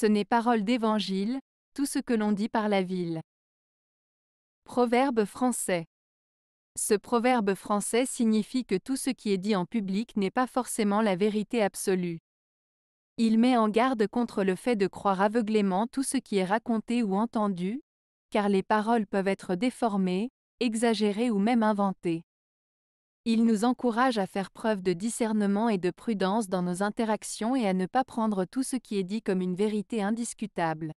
Ce n'est parole d'évangile, tout ce que l'on dit par la ville. Proverbe français. Ce proverbe français signifie que tout ce qui est dit en public n'est pas forcément la vérité absolue. Il met en garde contre le fait de croire aveuglément tout ce qui est raconté ou entendu, car les paroles peuvent être déformées, exagérées ou même inventées. Il nous encourage à faire preuve de discernement et de prudence dans nos interactions et à ne pas prendre tout ce qui est dit comme une vérité indiscutable.